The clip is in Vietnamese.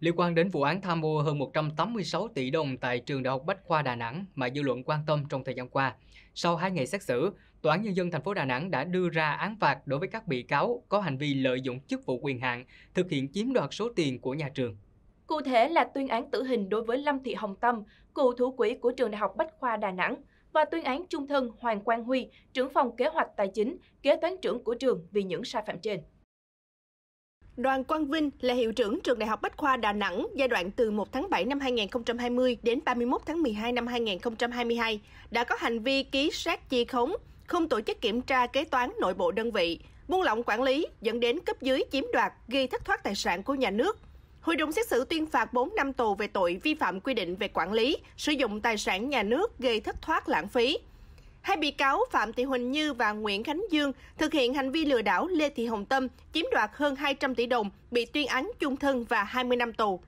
Liên quan đến vụ án tham ô hơn 186 tỷ đồng tại trường Đại học Bách khoa Đà Nẵng mà dư luận quan tâm trong thời gian qua, sau 2 ngày xét xử, Tòa án Nhân dân thành phố Đà Nẵng đã đưa ra án phạt đối với các bị cáo có hành vi lợi dụng chức vụ quyền hạn, thực hiện chiếm đoạt số tiền của nhà trường. Cụ thể là tuyên án tử hình đối với Lâm Thị Hồng Tâm, cựu thủ quỹ của trường Đại học Bách khoa Đà Nẵng và tuyên án trung thân Hoàng Quang Huy, trưởng phòng kế hoạch tài chính, kế toán trưởng của trường vì những sai phạm trên. Đoàn Quang Vinh là hiệu trưởng trường Đại học Bách khoa Đà Nẵng giai đoạn từ 1 tháng 7 năm 2020 đến 31 tháng 12 năm 2022 đã có hành vi ký sát chi khống, không tổ chức kiểm tra kế toán nội bộ đơn vị, buông lỏng quản lý dẫn đến cấp dưới chiếm đoạt, gây thất thoát tài sản của nhà nước. Hội đồng xét xử tuyên phạt 4 năm tù về tội vi phạm quy định về quản lý, sử dụng tài sản nhà nước gây thất thoát lãng phí. Hai bị cáo Phạm Thị Huỳnh Như và Nguyễn Khánh Dương thực hiện hành vi lừa đảo Lê Thị Hồng Tâm chiếm đoạt hơn 200 tỷ đồng, bị tuyên án chung thân và 20 năm tù.